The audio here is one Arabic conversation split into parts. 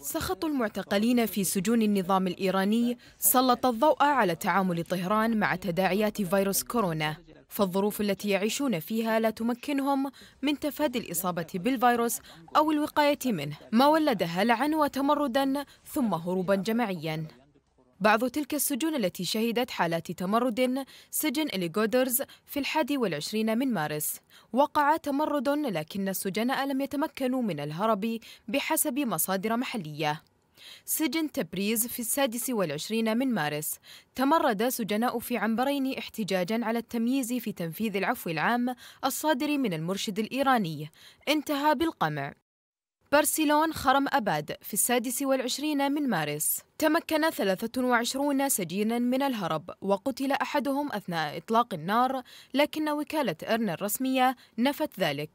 سخط المعتقلين في سجون النظام الإيراني سلط الضوء على تعامل طهران مع تداعيات فيروس كورونا فالظروف التي يعيشون فيها لا تمكنهم من تفادي الإصابة بالفيروس أو الوقاية منه ما ولد هلعا وتمردا ثم هروبا جماعيا بعض تلك السجون التي شهدت حالات تمرد سجن إليغودرز في الحادي والعشرين من مارس وقع تمرد لكن السجناء لم يتمكنوا من الهرب بحسب مصادر محلية سجن تبريز في السادس والعشرين من مارس تمرد سجناء في عنبرين احتجاجا على التمييز في تنفيذ العفو العام الصادر من المرشد الإيراني انتهى بالقمع بارسيلون خرم أباد في السادس والعشرين من مارس تمكن 23 سجينا من الهرب وقتل أحدهم أثناء إطلاق النار لكن وكالة إرن الرسمية نفت ذلك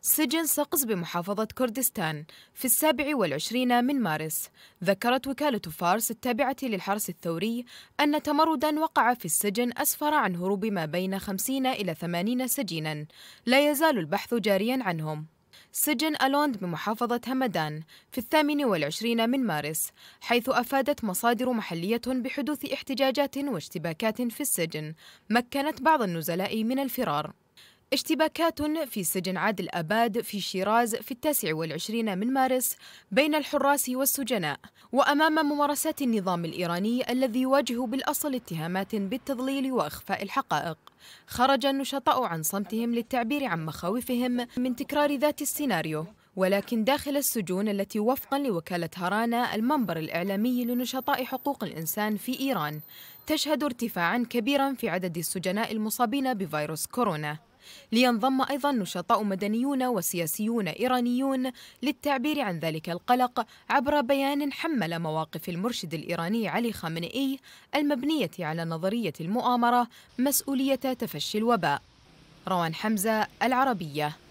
سجن سقز بمحافظة كردستان في السابع والعشرين من مارس ذكرت وكالة فارس التابعة للحرس الثوري أن تمردا وقع في السجن أسفر عن هروب ما بين 50 إلى 80 سجينا لا يزال البحث جاريا عنهم سجن ألوند بمحافظة همدان في الثامن والعشرين من مارس حيث أفادت مصادر محلية بحدوث احتجاجات واشتباكات في السجن مكنت بعض النزلاء من الفرار اشتباكات في سجن عادل أباد في شيراز في التاسع والعشرين من مارس بين الحراس والسجناء وأمام ممارسات النظام الإيراني الذي يواجه بالأصل اتهامات بالتضليل وإخفاء الحقائق خرج النشطاء عن صمتهم للتعبير عن مخاوفهم من تكرار ذات السيناريو ولكن داخل السجون التي وفقا لوكالة هارانا المنبر الإعلامي لنشطاء حقوق الإنسان في إيران تشهد ارتفاعا كبيرا في عدد السجناء المصابين بفيروس كورونا لينضم أيضا نشطاء مدنيون وسياسيون إيرانيون للتعبير عن ذلك القلق عبر بيان حمل مواقف المرشد الإيراني علي خامنئي المبنية على نظرية المؤامرة مسؤولية تفشي الوباء روان حمزة العربية